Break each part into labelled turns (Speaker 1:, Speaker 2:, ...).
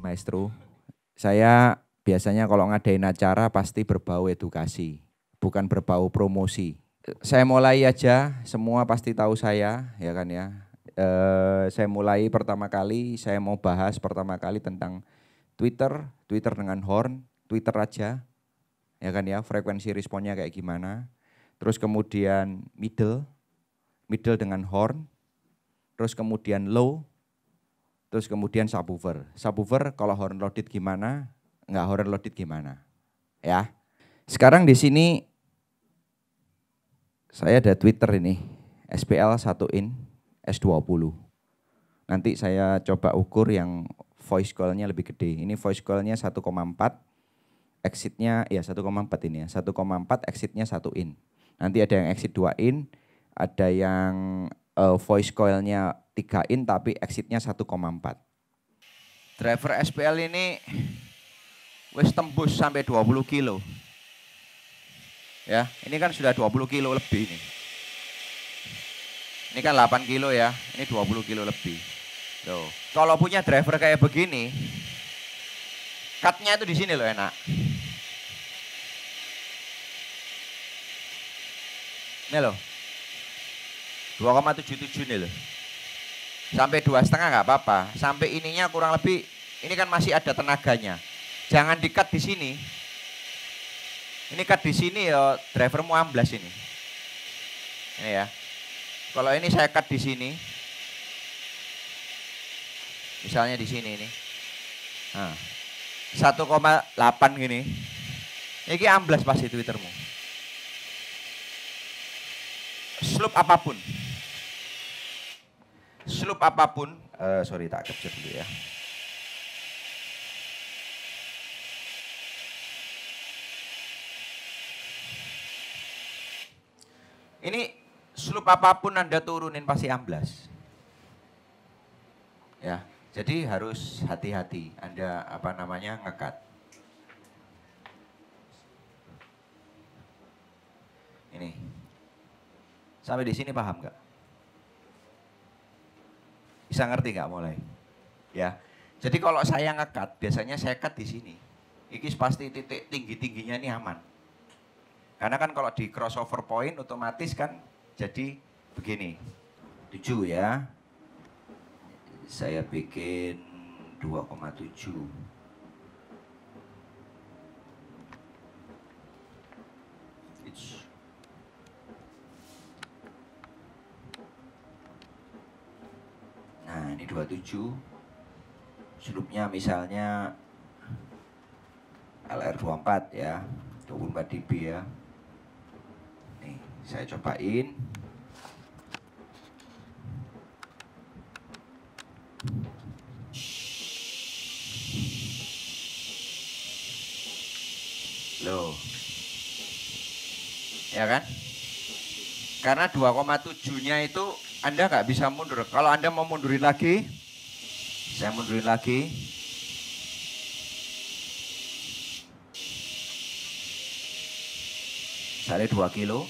Speaker 1: Maestro. Saya biasanya kalau ngadain acara pasti berbau edukasi, bukan berbau promosi. Saya mulai aja, semua pasti tahu saya, ya kan ya. E, saya mulai pertama kali, saya mau bahas pertama kali tentang Twitter, Twitter dengan horn, Twitter aja, ya kan ya, frekuensi responnya kayak gimana. Terus kemudian middle, middle dengan horn, terus kemudian low, Terus kemudian subwoofer. Subwoofer kalau horn loaded gimana, nggak horn loaded gimana. Ya. Sekarang di sini saya ada Twitter ini, SPL 1 in S20. Nanti saya coba ukur yang voice call-nya lebih gede. Ini voice call-nya 1,4, exit-nya ya 1,4 ini ya, 1,4 exit-nya 1 in. Nanti ada yang exit 2 in, ada yang uh, voice coilnya 3 in tapi exitnya 1,4. Driver SPL ini wis tembus sampai 20 kilo. Ya, ini kan sudah 20 kilo lebih nih. Ini kan 8 kilo ya, ini 20 kilo lebih. Tuh. Kalau punya driver kayak begini, cutnya itu di sini loh enak. Ini loh, 2,77 nih loh. Sampai dua setengah nggak apa-apa. Sampai ininya kurang lebih ini kan masih ada tenaganya. Jangan dikat di sini. Ini cut di sini ya drivermu amblas ini. Ini ya. Kalau ini saya cut di sini. Misalnya di sini ini. Nah, satu koma delapan gini. Ini amblas pasti Twittermu. Slope apapun. Slup apapun. Uh, sorry, tak kecil dulu ya. Ini slup apapun Anda turunin pasti amblas. Ya, jadi harus hati-hati Anda apa namanya ngekat. Ini. Sampai di sini paham nggak? Bisa ngerti nggak mulai? Ya. Jadi kalau saya ngekat, biasanya saya cut di sini. Ini pasti titik tinggi-tingginya ini aman. Karena kan kalau di crossover point otomatis kan jadi begini. tujuh ya. Saya bikin 2,7. Nah, ini 27. Sudutnya misalnya LR24 ya, 24 dB ya. Nih, saya cobain. Loh. Ya kan? Karena 2,7-nya itu anda nggak bisa mundur. Kalau Anda mau mundurin lagi, saya mundurin lagi. Saya 2 kilo.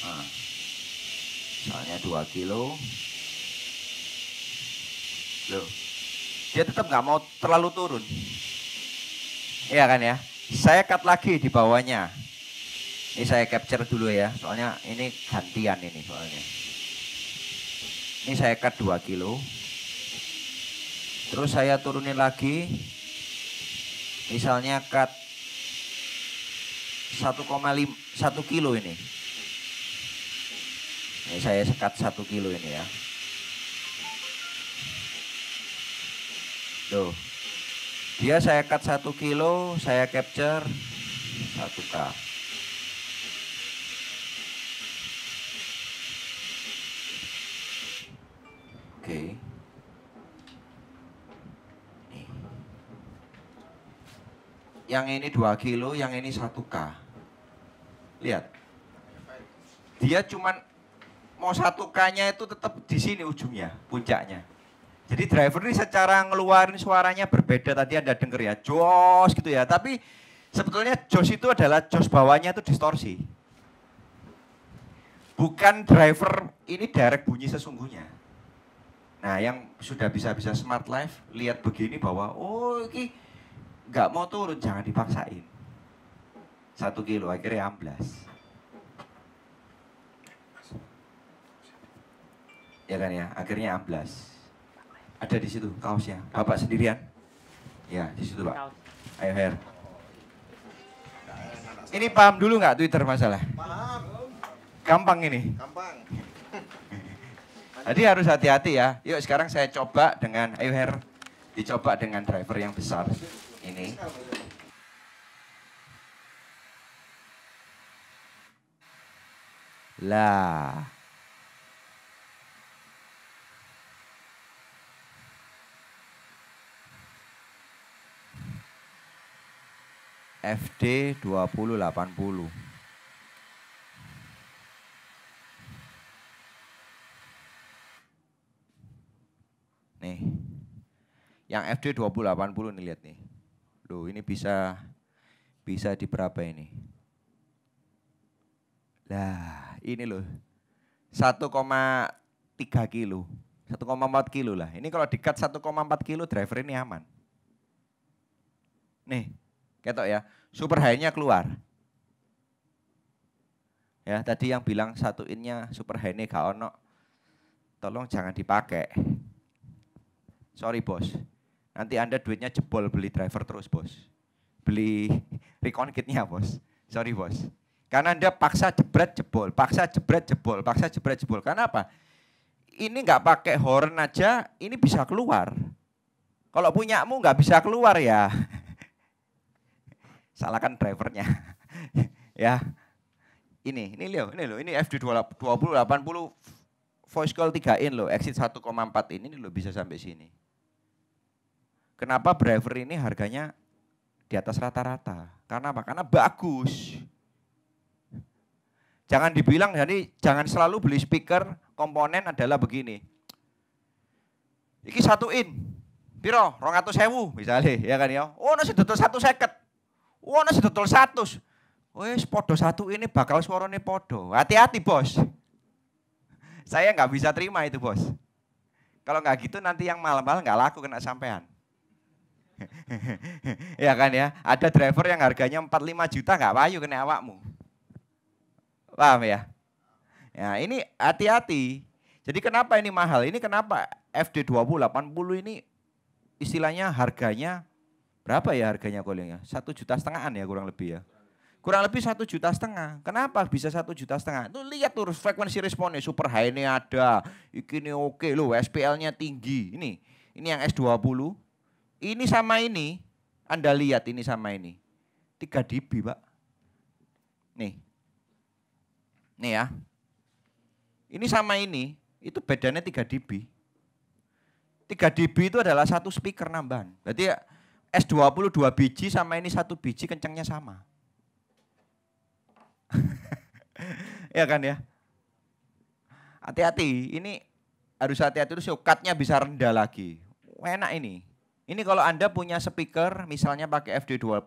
Speaker 1: Nah, Soalnya dua 2 kilo. Loh, dia tetap nggak mau terlalu turun. Iya kan ya? Saya cut lagi di bawahnya. Ini saya capture dulu ya, soalnya ini gantian ini soalnya. Ini saya cut 2 kilo. Terus saya turunin lagi. Misalnya cut 1,5 1 kilo ini. Ini saya sekat 1 kilo ini ya. Tuh. Dia saya cut 1 kilo, saya capture
Speaker 2: 1 k.
Speaker 1: yang ini 2 kilo, yang ini 1K. Lihat. Dia cuman mau 1K-nya itu tetap di sini ujungnya, puncaknya. Jadi driver ini secara ngeluarin suaranya berbeda tadi Anda denger ya, jos gitu ya. Tapi sebetulnya jos itu adalah jos bawahnya itu distorsi. Bukan driver ini direct bunyi sesungguhnya. Nah, yang sudah bisa-bisa smart life lihat begini bahwa oh ini nggak mau turun jangan dipaksain satu kilo akhirnya amblas ya kan ya akhirnya amblas ada di situ kaosnya bapak sendirian ya di situ pak ayo Her ini paham dulu nggak Twitter masalah paham gampang ini gampang jadi harus hati-hati ya yuk sekarang saya coba dengan ayo Her dicoba dengan driver yang besar ini lah FD 2080 Nih. Yang FD 2080 nih lihat nih. Loh, ini bisa bisa di berapa ini? Lah, ini loh. 1,3 kilo. 1,4 kilo lah. Ini kalau dekat 1,4 kilo driver ini aman. Nih, ketok ya. Super high-nya keluar. Ya, tadi yang bilang satu innya super high-nya gak ono. Tolong jangan dipakai. Sorry bos, Nanti Anda duitnya jebol beli driver terus bos. Beli recon kitnya bos. Sorry bos. Karena Anda paksa jebret jebol, paksa jebret jebol, paksa jebret jebol. Karena apa? Ini nggak pakai horn aja, ini bisa keluar. Kalau punyamu nggak bisa keluar ya. Salahkan drivernya. ya. Ini, ini loh, ini loh, ini FD 2080 voice call 3 in loh, exit 1,4 ini loh bisa sampai sini. Kenapa driver ini harganya di atas rata-rata? Karena apa? Karena bagus. Jangan dibilang, jadi jangan selalu beli speaker komponen adalah begini. Iki satu in, piro, rong atau sewu misalnya, ya kan ya. Oh nasi tutul satu seket, oh nasi tutul satu. Wes podo satu ini bakal suaranya podo. Hati-hati bos. Saya nggak bisa terima itu bos. Kalau nggak gitu nanti yang malam-malam nggak laku kena sampean. ya kan ya, ada driver yang harganya 45 juta nggak payu kena awakmu. Paham ya? Ya ini hati-hati. Jadi kenapa ini mahal? Ini kenapa fd delapan puluh ini istilahnya harganya berapa ya harganya kolingnya? Satu juta setengahan ya kurang lebih ya. Kurang lebih satu juta setengah. Kenapa bisa satu juta setengah? Tuh lihat tuh frekuensi responnya super high ini ada, ini oke loh, SPL-nya tinggi. Ini ini yang S20 ini sama ini, Anda lihat ini sama ini. 3 dB, Pak. Nih. Nih ya. Ini sama ini, itu bedanya 3 dB. 3 dB itu adalah satu speaker nambahan. Berarti ya, S20 2 biji sama ini satu biji kencangnya sama. ya kan ya? Hati-hati, ini harus hati-hati terus -hati, cutnya bisa rendah lagi. Enak ini. Ini kalau Anda punya speaker misalnya pakai fd 2080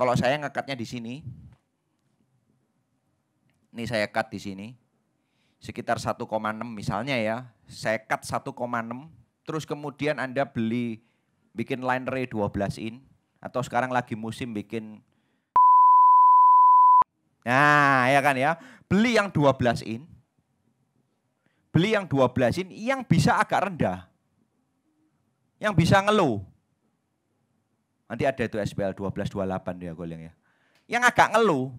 Speaker 1: kalau saya ngekatnya di sini. Ini saya cut di sini. Sekitar 1,6 misalnya ya. Saya cut 1,6 terus kemudian Anda beli bikin line ray 12 in atau sekarang lagi musim bikin Nah, ya kan ya. Beli yang 12 in. Beli yang 12 in yang bisa agak rendah yang bisa ngeluh. Nanti ada itu SPL 1228 dia goleng ya. Yang agak ngeluh.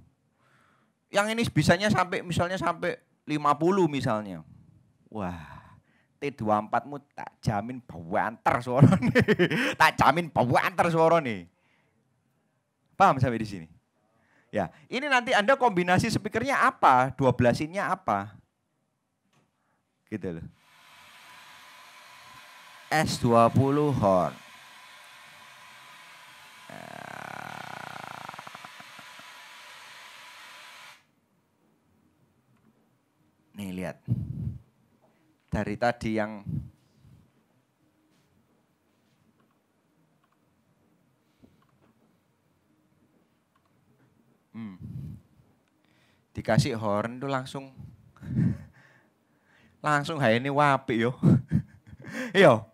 Speaker 1: Yang ini bisanya sampai misalnya sampai 50 misalnya. Wah, T24mu tak jamin bau antar suara nih. tak jamin bau antar suara nih. Paham sampai di sini? Ya, ini nanti Anda kombinasi speakernya apa? 12 in-nya apa? Gitu loh. S20 Horn. Eh. Nih lihat. Dari tadi yang hmm, dikasih horn itu langsung langsung hari ini wapi yo. yo.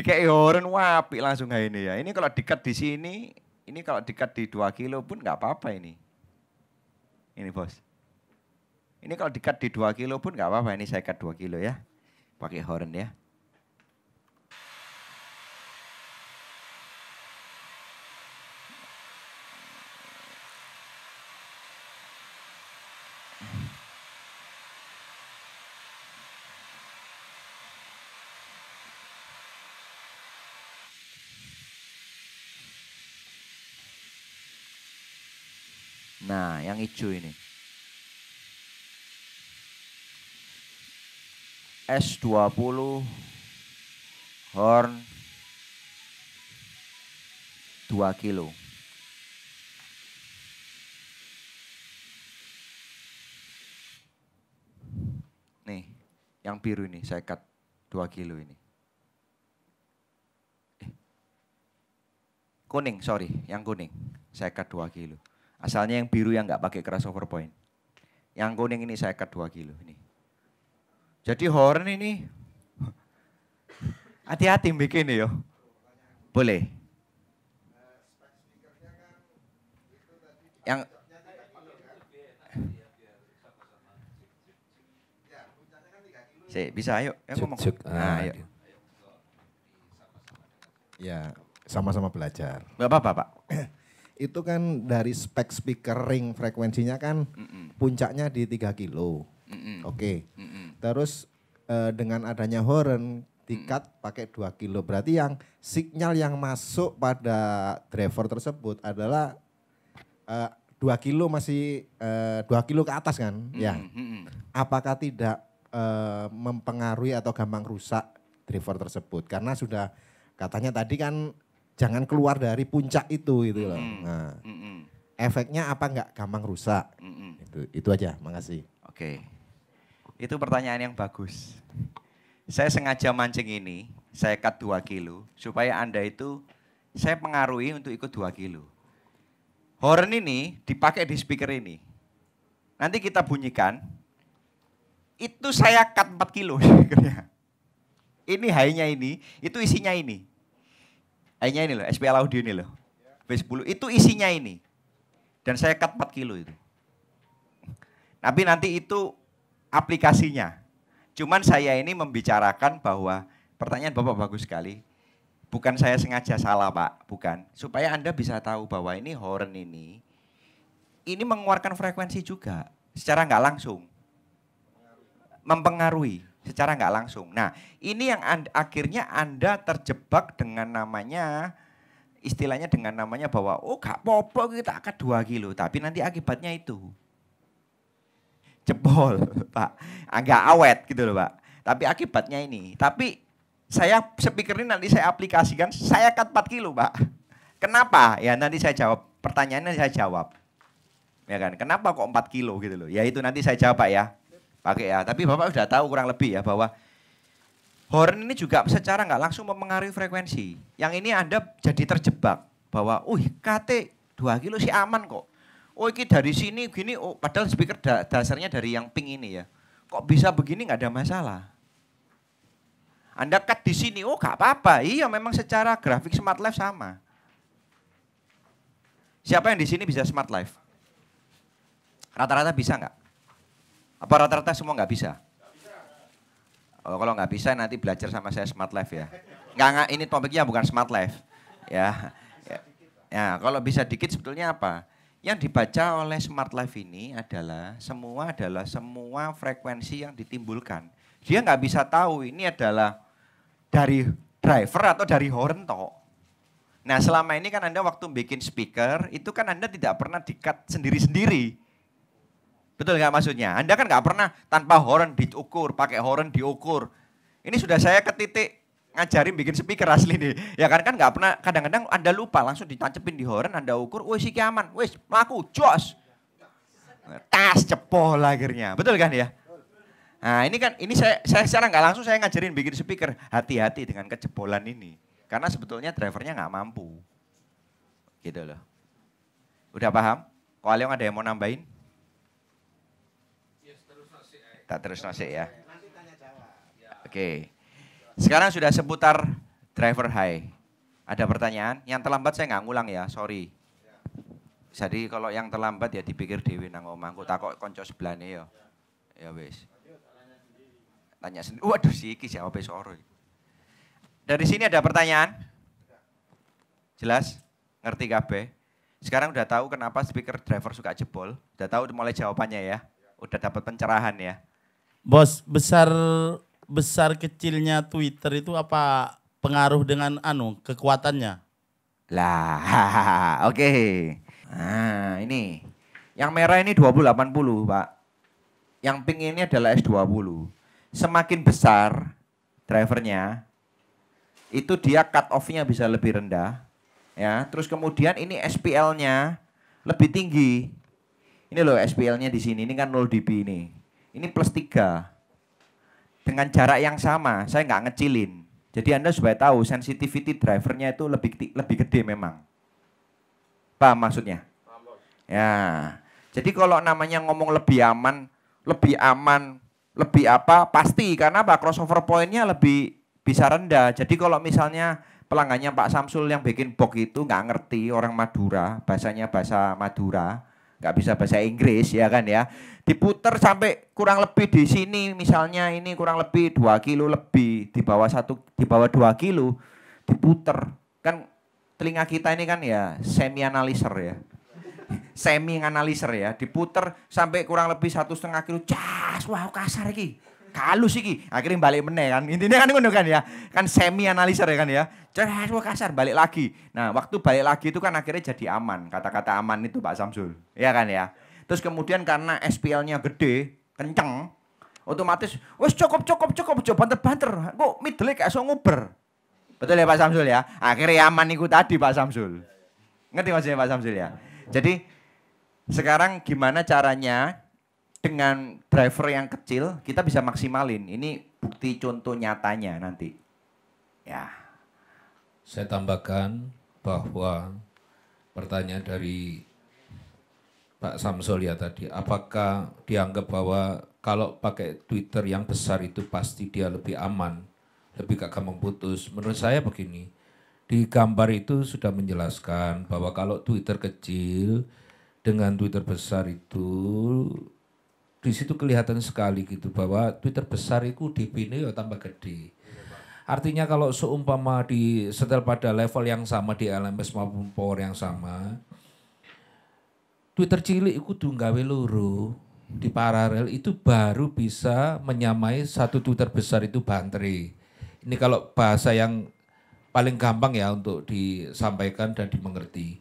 Speaker 1: Dikei horon wapi langsung kayak ini ya. Ini kalau dekat di sini, ini kalau dekat di dua kilo pun nggak apa-apa ini. Ini bos. Ini kalau dekat di dua kilo pun nggak apa-apa. Ini saya ikat dua kilo ya. Pakai horn ya. Nah, yang hijau ini. S20 horn 2 kilo. Nih, yang biru ini saya cut 2 kilo ini. Eh, kuning, sorry, yang kuning. Saya cut 2 kilo. Asalnya yang biru yang nggak pakai crossover point. Yang kuning ini saya cut dua kilo ini. Jadi horn ini hati-hati bikin yo. Boleh. Yang
Speaker 2: Si, bisa ayo, ayo ngomong. cuk. nah, ah, ayo. Ya, sama-sama belajar. Gak apa-apa, Pak. itu kan dari spek speaker ring frekuensinya kan Mm-mm. puncaknya di 3 kilo. Oke. Okay. Terus uh, dengan adanya horn dikat pakai 2 kilo. Berarti yang sinyal yang masuk pada driver tersebut adalah uh, eh, 2 kilo masih uh, eh, 2 kilo ke atas kan? Mm-mm. Ya. Apakah tidak uh, mempengaruhi atau gampang rusak driver tersebut? Karena sudah katanya tadi kan jangan keluar dari puncak itu gitu loh. Mm -hmm. Nah, mm -hmm. efeknya apa enggak gampang rusak? Mm -hmm. Itu itu aja, makasih. Oke. Okay. Itu pertanyaan
Speaker 1: yang bagus. Saya sengaja mancing ini, saya cut 2 kilo supaya Anda itu saya pengaruhi untuk ikut 2 kilo. Horn ini dipakai di speaker ini. Nanti kita bunyikan. Itu saya cut 4 kilo Ini high ini, itu isinya ini. Ainya ini loh, SPL audio ini loh. B10 itu isinya ini. Dan saya cut 4 kilo itu. Tapi nanti itu aplikasinya. Cuman saya ini membicarakan bahwa pertanyaan Bapak bagus sekali. Bukan saya sengaja salah Pak, bukan. Supaya Anda bisa tahu bahwa ini horn ini, ini mengeluarkan frekuensi juga secara nggak langsung. Mempengaruhi secara nggak langsung. Nah, ini yang and, akhirnya Anda terjebak dengan namanya istilahnya dengan namanya bahwa oh gak popo kita akan dua kilo tapi nanti akibatnya itu jebol pak agak ah, awet gitu loh pak tapi akibatnya ini tapi saya speaker ini nanti saya aplikasikan saya akan 4 kilo pak kenapa ya nanti saya jawab pertanyaannya saya jawab ya kan kenapa kok 4 kilo gitu loh ya itu nanti saya jawab ya pakai ya. Tapi Bapak sudah tahu kurang lebih ya bahwa horn ini juga secara nggak langsung mempengaruhi frekuensi. Yang ini Anda jadi terjebak bahwa, uh KT dua kilo sih aman kok. Oh ini dari sini gini, oh, padahal speaker da dasarnya dari yang pink ini ya. Kok bisa begini nggak ada masalah. Anda cut di sini, oh gak apa-apa. Iya memang secara grafik smart life sama. Siapa yang di sini bisa smart life? Rata-rata bisa nggak? Apa rata-rata semua nggak bisa? Oh, kalau nggak bisa nanti belajar sama saya Smart Life ya. Nggak, nggak ini topiknya bukan Smart Life. Ya, ya. ya. kalau bisa dikit sebetulnya apa? Yang dibaca oleh Smart Life ini adalah semua adalah semua frekuensi yang ditimbulkan. Dia nggak bisa tahu ini adalah dari driver atau dari horn toh. Nah selama ini kan Anda waktu bikin speaker, itu kan Anda tidak pernah dikat sendiri-sendiri Betul nggak maksudnya? Anda kan nggak pernah tanpa horn diukur, pakai horn diukur. Ini sudah saya ke titik ngajarin bikin speaker asli nih. Ya kan kan nggak pernah kadang-kadang Anda lupa langsung ditancepin di horn Anda ukur, wes sih kiaman wes melaku, jos. Tas cepol akhirnya. Betul kan ya? Nah ini kan, ini saya, saya secara nggak langsung saya ngajarin bikin speaker. Hati-hati dengan kecepolan ini. Karena sebetulnya drivernya nggak mampu. Gitu loh. Udah paham? kalau ada yang mau nambahin? Tak terus nosik ya. Oke. Sekarang sudah seputar driver high. Ada pertanyaan? Yang terlambat saya nggak ngulang ya, sorry. Jadi kalau yang terlambat ya dipikir dewi nang Tak kok takok konco sebelahnya ya. Ya wis. Tanya sendiri. Waduh si iki jawab sore. Ya? Dari sini ada pertanyaan? Jelas? Ngerti kabeh? Sekarang udah tahu kenapa speaker driver suka jebol, udah tahu mulai jawabannya ya. Udah dapat pencerahan ya. Bos, besar
Speaker 2: besar kecilnya Twitter itu apa pengaruh dengan anu kekuatannya?
Speaker 1: Lah, oke. Okay. Nah, ini. Yang merah ini 2080, Pak. Yang pink ini adalah S20. Semakin besar drivernya, itu dia cut offnya bisa lebih rendah. Ya, terus kemudian ini SPL-nya lebih tinggi. Ini loh SPL-nya di sini, ini kan 0 dB ini ini plus tiga Dengan jarak yang sama, saya nggak ngecilin. Jadi Anda supaya tahu sensitivity drivernya itu lebih lebih gede memang. Paham maksudnya? Ya. Jadi kalau namanya ngomong lebih aman, lebih aman, lebih apa? Pasti karena pak Crossover pointnya lebih bisa rendah. Jadi kalau misalnya pelanggannya Pak Samsul yang bikin box itu nggak ngerti orang Madura, bahasanya bahasa Madura, nggak bisa bahasa Inggris ya kan ya diputer sampai kurang lebih di sini misalnya ini kurang lebih dua kilo lebih di bawah satu di bawah dua kilo diputer kan telinga kita ini kan ya semi analyzer ya semi analyzer ya diputer sampai kurang lebih satu setengah kilo jas wow kasar lagi kalus iki. Akhirnya balik meneh kan. Intinya kan ngono kan ya. Kan semi analiser ya kan ya. cerah kasar balik lagi. Nah, waktu balik lagi itu kan akhirnya jadi aman. Kata-kata aman itu Pak Samsul. ya kan ya. Terus kemudian karena SPL-nya gede, kenceng, otomatis wes cukup cukup cukup cukup banter-banter. Kok middle kayak so nguber. Betul ya Pak Samsul ya. Akhirnya aman itu tadi Pak Samsul. Ngerti maksudnya Pak Samsul ya. Jadi sekarang gimana caranya dengan driver yang kecil kita bisa maksimalin. Ini bukti contoh nyatanya nanti. Ya.
Speaker 3: Saya tambahkan bahwa pertanyaan dari Pak Samsul ya tadi, apakah dianggap bahwa kalau pakai Twitter yang besar itu pasti dia lebih aman, lebih gak gampang putus? Menurut saya begini, di gambar itu sudah menjelaskan bahwa kalau Twitter kecil dengan Twitter besar itu di situ kelihatan sekali gitu bahwa Twitter besar itu DP-nya ya tambah gede. Artinya kalau seumpama di setel pada level yang sama di LMS maupun power yang sama, Twitter cilik itu dunggawe luru di paralel itu baru bisa menyamai satu Twitter besar itu bantri. Ini kalau bahasa yang paling gampang ya untuk disampaikan dan dimengerti.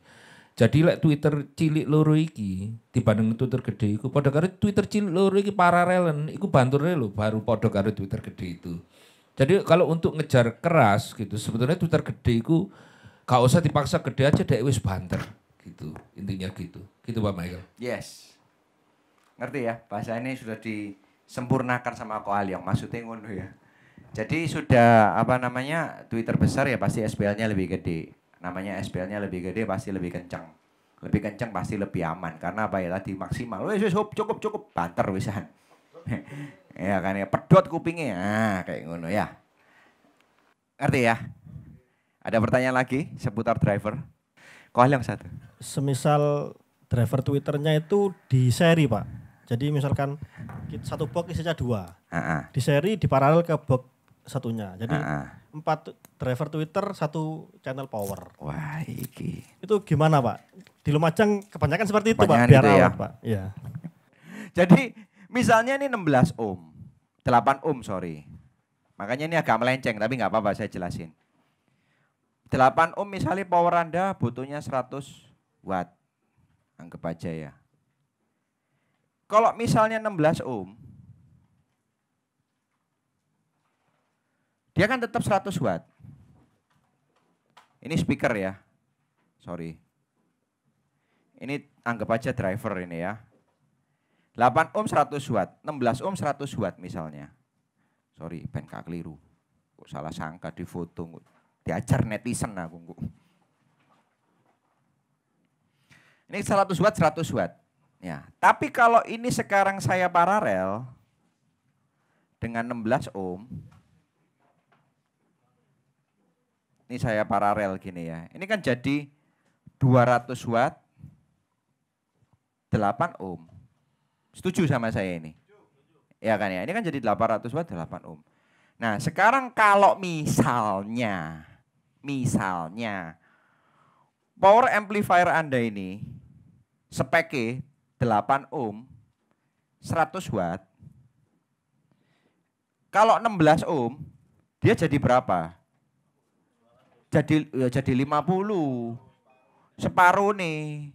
Speaker 3: Jadi lek Twitter cilik loro iki dibanding Twitter gede iku padha karo Twitter cilik loro iki paralelen iku banturnya lho baru padha karo Twitter gede itu. Jadi kalau untuk ngejar keras gitu sebetulnya Twitter gede iku gak usah dipaksa gede aja dek wis banter gitu. Intinya gitu. Gitu Pak Michael.
Speaker 1: Yes. Ngerti ya? Bahasa ini sudah disempurnakan sama Ko Aliang maksudnya ngono ya. Jadi sudah apa namanya Twitter besar ya pasti SPL-nya lebih gede namanya SPL-nya lebih gede pasti lebih kencang lebih kencang pasti lebih aman karena apa ya tadi maksimal wes wes cukup cukup banter wisan ya kan ya pedot kupingnya nah, kayak ngono ya ngerti ya ada pertanyaan lagi seputar driver kok yang satu
Speaker 2: semisal driver twitternya itu di seri pak jadi misalkan satu box isinya dua uh ah, -uh. Ah. di seri di paralel ke box satunya jadi uh -uh. empat driver Twitter, satu channel power. Wah, iki. Itu gimana, Pak? Di Lumajang kebanyakan seperti kebanyakan itu, Pak, biar itu awet, ya. Pak. Iya.
Speaker 1: Jadi, misalnya ini 16 ohm. 8 ohm, sorry. Makanya ini agak melenceng, tapi nggak apa-apa, saya jelasin. 8 ohm misalnya power Anda butuhnya 100 watt. Anggap aja ya. Kalau misalnya 16 ohm, dia kan tetap 100 watt. Ini speaker ya. Sorry. Ini anggap aja driver ini ya. 8 ohm 100 watt, 16 ohm 100 watt misalnya. Sorry, ben keliru. Kok salah sangka di foto. Diajar netizen aku. Ini 100 watt, 100 watt. Ya, tapi kalau ini sekarang saya paralel dengan 16 ohm, Ini saya paralel gini ya. Ini kan jadi 200 watt 8 ohm. Setuju sama saya ini? Ya kan ya. Ini kan jadi 800 watt 8 ohm. Nah, sekarang kalau misalnya misalnya power amplifier Anda ini speknya 8 ohm 100 watt kalau 16 ohm dia jadi berapa? jadi ya jadi 50. Separuh nih.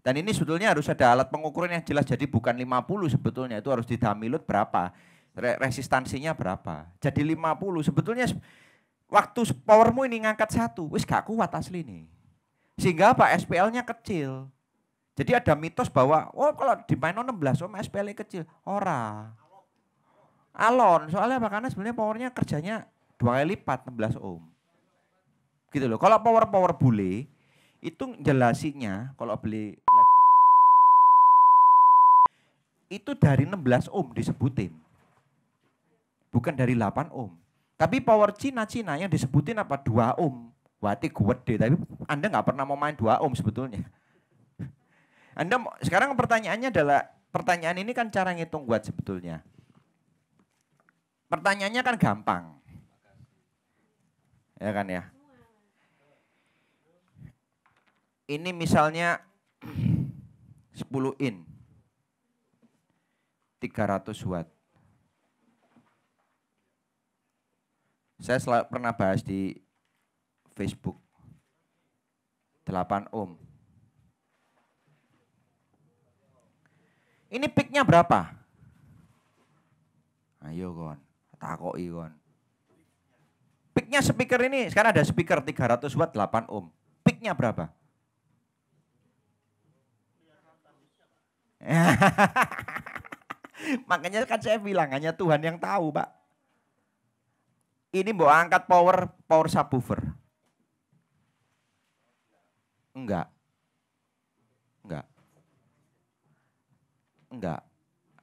Speaker 1: Dan ini sebetulnya harus ada alat pengukuran yang jelas. Jadi bukan 50 sebetulnya itu harus didamilut berapa. Resistansinya berapa. Jadi 50. Sebetulnya waktu powermu ini ngangkat satu. Wis gak kuat asli nih. Sehingga apa? SPL-nya kecil. Jadi ada mitos bahwa, oh kalau di main 16 om SPL-nya kecil. Ora. Alon, soalnya apa? Karena sebenarnya powernya kerjanya dua kali lipat 16 ohm. Gitu loh. Kalau power-power bule itu jelasinya kalau beli itu dari 16 ohm disebutin. Bukan dari 8 ohm. Tapi power Cina-Cina yang disebutin apa? 2 ohm. Wati gede, tapi Anda nggak pernah mau main 2 ohm sebetulnya. Anda sekarang pertanyaannya adalah pertanyaan ini kan cara ngitung buat sebetulnya. Pertanyaannya kan gampang. Ya kan ya. ini misalnya 10 in 300 watt. Saya selalu pernah bahas di Facebook 8 ohm. Ini peaknya berapa? Ayo kon, takoki kon. Peaknya speaker ini, sekarang ada speaker 300 watt 8 ohm. Peaknya berapa? Makanya kan saya bilang hanya Tuhan yang tahu, Pak. Ini mau angkat power power subwoofer. Enggak. Enggak. Enggak.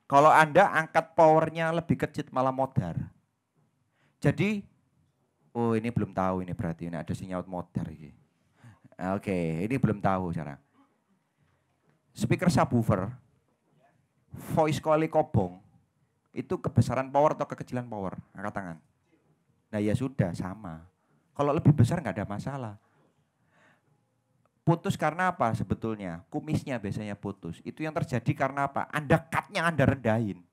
Speaker 1: Kalau Anda angkat powernya lebih kecil malah modar. Jadi, oh ini belum tahu ini berarti ini ada sinyal modar ini. Oke, okay, ini belum tahu sekarang. Speaker subwoofer voice call kobong itu kebesaran power atau kekecilan power? Angkat tangan. Nah ya sudah sama. Kalau lebih besar nggak ada masalah. Putus karena apa sebetulnya? Kumisnya biasanya putus. Itu yang terjadi karena apa? Anda katnya Anda rendahin.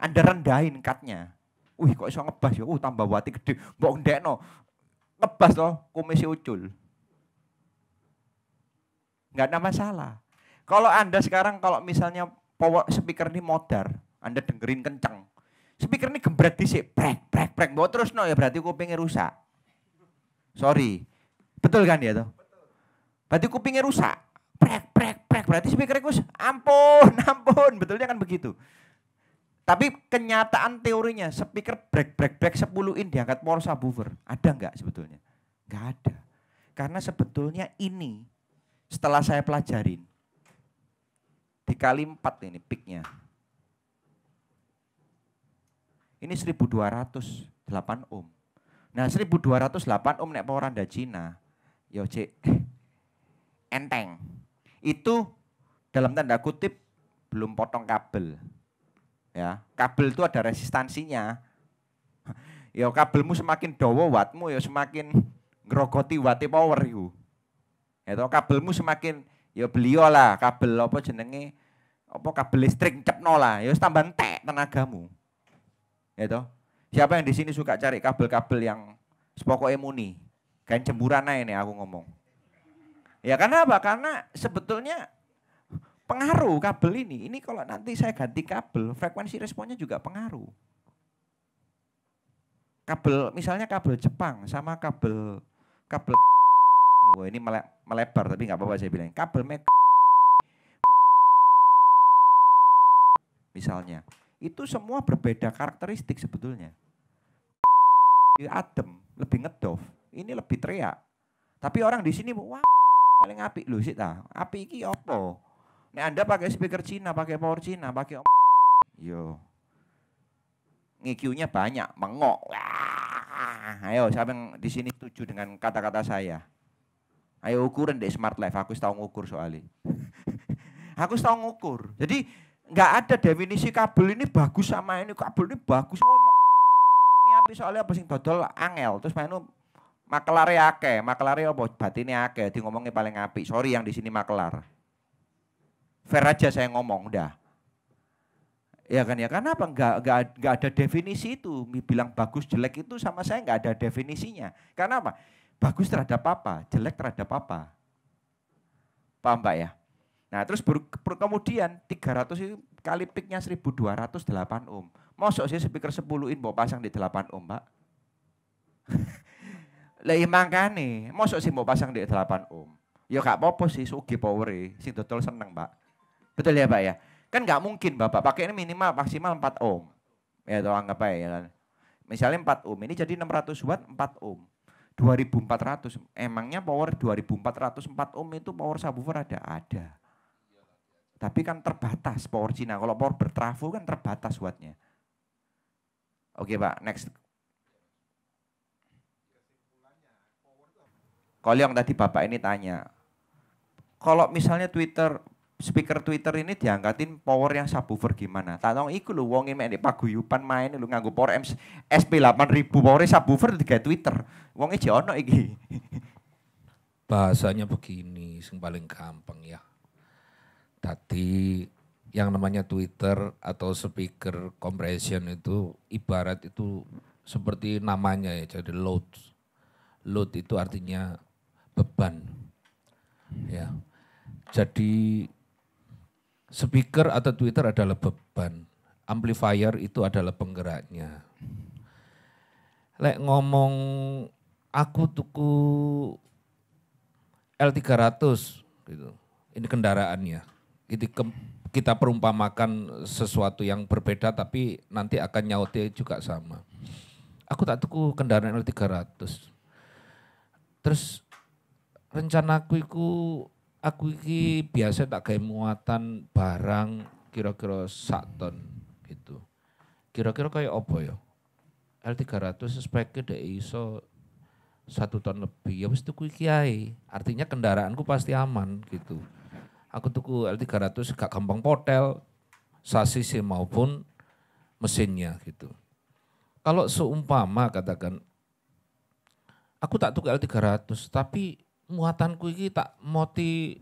Speaker 1: Anda rendahin katnya. Wih kok iso ngebas ya? Uh tambah wati gede. Mbok ndekno. Ngebas toh kumisnya e ucul. Nggak ada masalah. Kalau Anda sekarang kalau misalnya power speaker ini modar, Anda dengerin kencang, Speaker ini gembret sini, prek prek prek. Bawa terus no ya berarti kupingnya rusak. Sorry. Betul kan ya tuh? Berarti kupingnya rusak. Prek prek prek. Berarti speaker itu ampun, ampun. Betulnya kan begitu. Tapi kenyataan teorinya speaker break break break 10 in diangkat power subwoofer. Ada nggak sebetulnya? Nggak ada. Karena sebetulnya ini setelah saya pelajarin Dikali 4 ini piknya, Ini 1208 ohm. Nah 1208 ohm nek dari Cina. Yo ya, cek. Enteng. Itu dalam tanda kutip belum potong kabel. Ya, kabel itu ada resistansinya. Ya kabelmu semakin dowo wattmu ya semakin grogoti wati power itu. Ya kabelmu semakin ya beliau lah kabel apa jenenge apa kabel listrik cepno lah ya tambah entek tenagamu ya toh siapa yang di sini suka cari kabel-kabel yang sepoko emuni kain cemburan aja aku ngomong ya karena apa karena sebetulnya pengaruh kabel ini ini kalau nanti saya ganti kabel frekuensi responnya juga pengaruh kabel misalnya kabel Jepang sama kabel kabel Wah ini mele melebar tapi nggak apa-apa saya bilang. Kabel mek misalnya. Itu semua berbeda karakteristik sebetulnya. di adem, lebih ngedof ini lebih teriak. Tapi orang di sini wah paling api lu sih ta. Api iki opo? ini Anda pakai speaker Cina, pakai power Cina, pakai yo. ngikunya banyak, mengok. Wah, ayo siapa yang di sini setuju dengan kata-kata saya? Ayo ukuran deh smart life, aku tahu ngukur soalnya. aku tahu ngukur. Jadi nggak ada definisi kabel ini bagus sama ini kabel ini bagus ngomong. Oh, ini soalnya apa sih dodol angel terus main ya makelare makelar ya apa ya ke, di ngomongnya paling api. Sorry yang di sini makelar. Fair aja saya ngomong dah. Ya kan ya karena apa nggak nggak nggak ada definisi itu bilang bagus jelek itu sama saya nggak ada definisinya. Karena apa? Bagus terhadap apa, jelek terhadap apa. Paham Pak ya? Nah terus ber, ber, kemudian 300 itu kali peaknya 1208 ohm. Masuk sih speaker 10 in mau pasang di 8 ohm Pak? Lah iya, makane, masuk sih mau pasang di 8 ohm. Ya gak apa-apa sih, sugi power e. si total seneng Pak. Betul ya Pak ya? Kan gak mungkin Bapak pakai ini minimal maksimal 4 ohm. Ya atau anggap aja ya kan. Misalnya 4 ohm, ini jadi 600 watt 4 ohm. 2400 emangnya power 2.400 4 ohm itu power subwoofer ada ada tapi kan terbatas power Cina kalau power bertrafo kan terbatas wattnya oke pak next kalau yang tadi bapak ini tanya kalau misalnya Twitter speaker Twitter ini diangkatin power yang subwoofer gimana. tahu iku lho wong e mek paguyupan main lu nganggo power M SP8000 power subwoofer kayak Twitter. Wong e ono iki.
Speaker 3: Bahasanya begini, sing paling gampang ya. Tadi yang namanya Twitter atau speaker compression itu ibarat itu seperti namanya ya, jadi load. Load itu artinya beban. Ya. Jadi speaker atau Twitter adalah beban, amplifier itu adalah penggeraknya. Lek ngomong aku tuku L300 gitu. Ini kendaraannya. Kita kita perumpamakan sesuatu yang berbeda tapi nanti akan nyautnya juga sama. Aku tak tuku kendaraan L300. Terus rencanaku itu aku iki biasa tak kayak muatan barang kira-kira sak ton gitu. Kira-kira kayak apa ya? L300 speknya udah iso satu ton lebih ya mesti tuku kiai. artinya kendaraanku pasti aman gitu aku tuku L300 gak gampang potel sasisi maupun mesinnya gitu kalau seumpama katakan aku tak tuku L300 tapi muatanku ini tak moti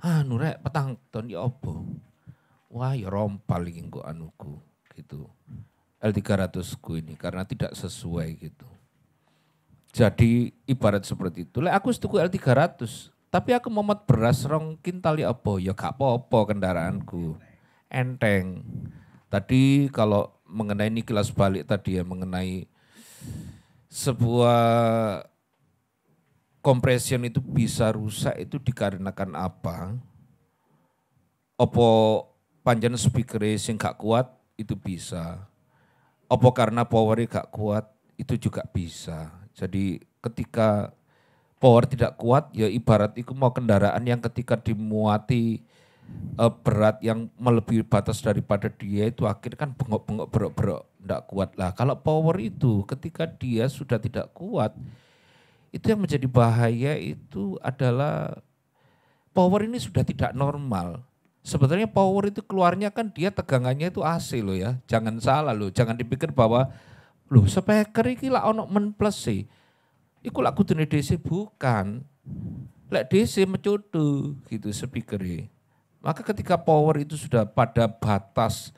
Speaker 3: anu rek petang ton ya opo. Wah ya rompal iki anuku gitu. L300 ku ini karena tidak sesuai gitu. Jadi ibarat seperti itu. Lek aku setuku L300, tapi aku mau momot beras rong kintali opo. Ya, ya gak apa-apa kendaraanku. Enteng. Tadi kalau mengenai ini kelas balik tadi ya mengenai sebuah compression itu bisa rusak itu dikarenakan apa? Oppo panjang speaker e sing gak kuat itu bisa. Oppo karena power e gak kuat itu juga bisa. Jadi ketika power tidak kuat ya ibarat itu mau kendaraan yang ketika dimuati uh, berat yang melebihi batas daripada dia itu akhirnya kan bengok-bengok berok-berok tidak kuat lah. Kalau power itu ketika dia sudah tidak kuat, hmm itu yang menjadi bahaya itu adalah power ini sudah tidak normal. Sebenarnya power itu keluarnya kan dia tegangannya itu AC lo ya. Jangan salah lo. jangan dipikir bahwa lo speaker iki lah ono men plus sih. Iku lak kudune DC bukan. Lek DC mencudu gitu speakernya. Maka ketika power itu sudah pada batas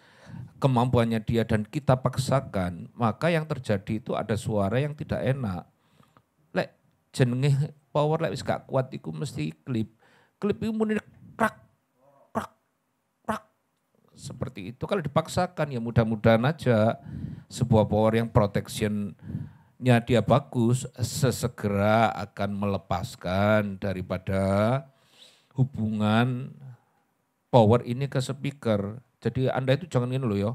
Speaker 3: kemampuannya dia dan kita paksakan, maka yang terjadi itu ada suara yang tidak enak jenenge power lek wis gak kuat iku mesti klip. Klip iku muni krak krak krak seperti itu kalau dipaksakan ya mudah-mudahan aja sebuah power yang protectionnya dia bagus sesegera akan melepaskan daripada hubungan power ini ke speaker. Jadi Anda itu jangan ini loh ya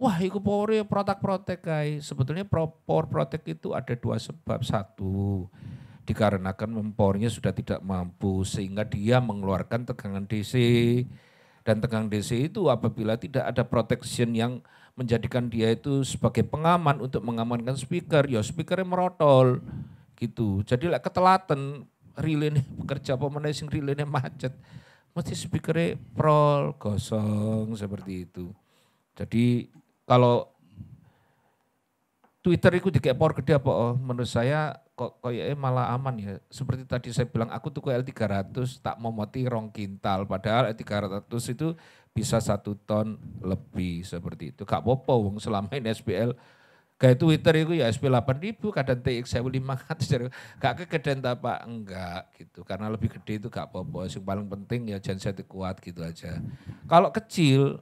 Speaker 3: Wah, iku pori protek protek kai. Sebetulnya propor protek itu ada dua sebab. Satu, dikarenakan mempornya sudah tidak mampu sehingga dia mengeluarkan tegangan DC. Dan tegangan DC itu apabila tidak ada protection yang menjadikan dia itu sebagai pengaman untuk mengamankan speaker, ya speakernya merotol gitu. Jadi lah ketelaten relene bekerja apa relaynya relene macet. Mesti speakernya prol gosong seperti itu. Jadi kalau Twitter itu dikepor gede apa? Oh, menurut saya kok kayak malah aman ya. Seperti tadi saya bilang aku tuh L300 tak mau mati rong kintal. Padahal L300 itu bisa satu ton lebih seperti itu. Kak popo wong selama ini SPL kayak Twitter itu ya SP 8000 kadang TX 1500 gak kegedean apa enggak gitu karena lebih gede itu gak popo yang paling penting ya genset kuat gitu aja kalau kecil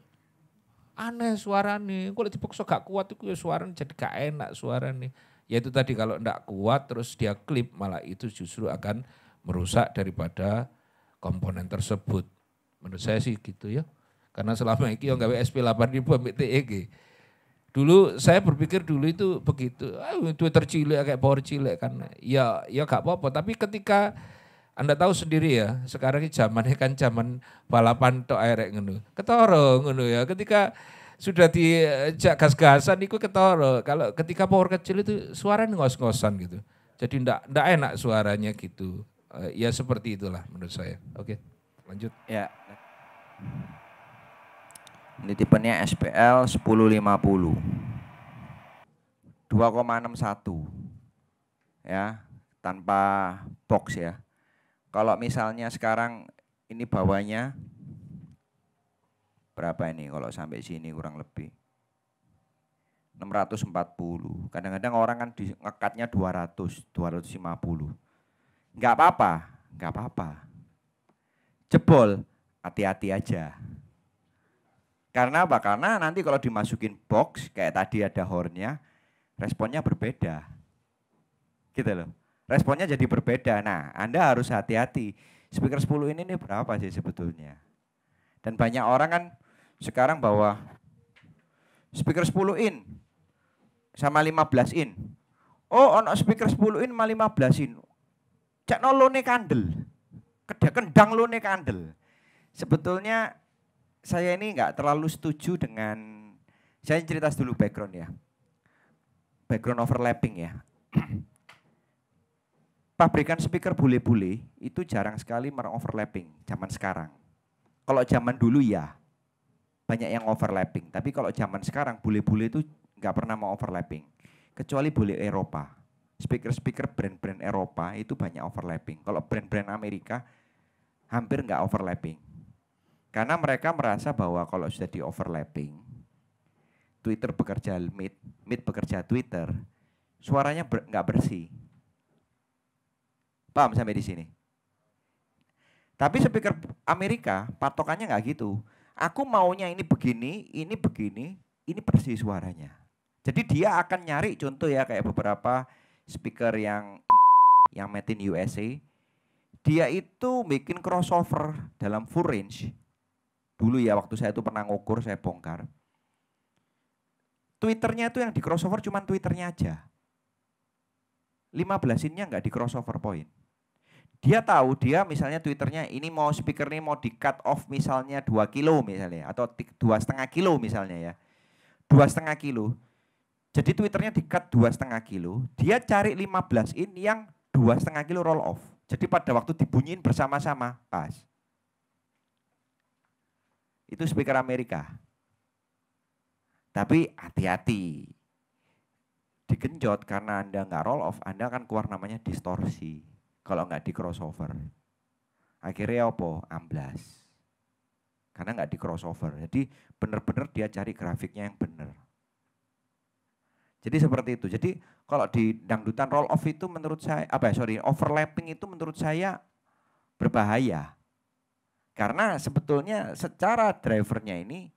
Speaker 3: aneh suara nih, gue Kok dipaksa gak kuat itu ya suara suaranya jadi gak enak suara nih. Ya itu tadi kalau ndak kuat terus dia klip malah itu justru akan merusak daripada komponen tersebut. Menurut saya sih gitu ya. Karena selama ini yang gawe SP8000 ambek TEG. Dulu saya berpikir dulu itu begitu. Ah, Twitter cilik kayak power cilik kan. Ya ya gak apa-apa, tapi ketika anda tahu sendiri ya, sekarang ini zamannya kan zaman balapan to erek ngono. Ketoro ngono ya. Ketika sudah dijak gas-gasan itu ketoro. Kalau ketika power kecil itu suara ngos-ngosan gitu. Jadi ndak ndak enak suaranya gitu. Eh, ya seperti itulah menurut saya. Oke. Lanjut. Ya.
Speaker 1: Ini tipenya SPL 1050. 2,61. Ya, tanpa box ya kalau misalnya sekarang ini bawahnya berapa ini kalau sampai sini kurang lebih 640. Kadang-kadang orang kan ngekatnya 200, 250. Enggak apa-apa, enggak apa-apa. Jebol, hati-hati aja. Karena apa? Karena nanti kalau dimasukin box kayak tadi ada hornya, responnya berbeda. Gitu loh responnya jadi berbeda. Nah, Anda harus hati-hati. Speaker 10 ini nih berapa sih sebetulnya? Dan banyak orang kan sekarang bawa speaker 10 in sama 15 in. Oh, ono speaker 10 in sama 15 in. Cek nolone kandel. Kedah kendang lone kandel. Sebetulnya saya ini enggak terlalu setuju dengan saya cerita dulu background ya. Background overlapping ya pabrikan speaker bule-bule itu jarang sekali overlapping zaman sekarang. Kalau zaman dulu ya banyak yang overlapping, tapi kalau zaman sekarang bule-bule itu nggak pernah mau overlapping, kecuali bule Eropa. Speaker-speaker brand-brand Eropa itu banyak overlapping. Kalau brand-brand Amerika hampir nggak overlapping. Karena mereka merasa bahwa kalau sudah di overlapping, Twitter bekerja mid, mid bekerja Twitter, suaranya nggak ber, bersih. Paham sampai di sini? Tapi speaker Amerika patokannya nggak gitu. Aku maunya ini begini, ini begini, ini persis suaranya. Jadi dia akan nyari contoh ya kayak beberapa speaker yang yang made in USA. Dia itu bikin crossover dalam full range. Dulu ya waktu saya itu pernah ngukur, saya bongkar. Twitternya itu yang di crossover cuman Twitternya aja. 15-innya nggak di crossover point dia tahu dia misalnya twitternya ini mau speaker ini mau di cut off misalnya dua kilo misalnya atau dua setengah kilo misalnya ya dua setengah kilo jadi twitternya di cut dua setengah kilo dia cari 15 in yang dua setengah kilo roll off jadi pada waktu dibunyiin bersama-sama pas itu speaker Amerika tapi hati-hati digenjot karena anda nggak roll off anda akan keluar namanya distorsi kalau nggak di crossover. Akhirnya apa? Amblas. Karena nggak di crossover. Jadi benar-benar dia cari grafiknya yang benar. Jadi seperti itu. Jadi kalau di dangdutan roll off itu menurut saya, apa ya sorry, overlapping itu menurut saya berbahaya. Karena sebetulnya secara drivernya ini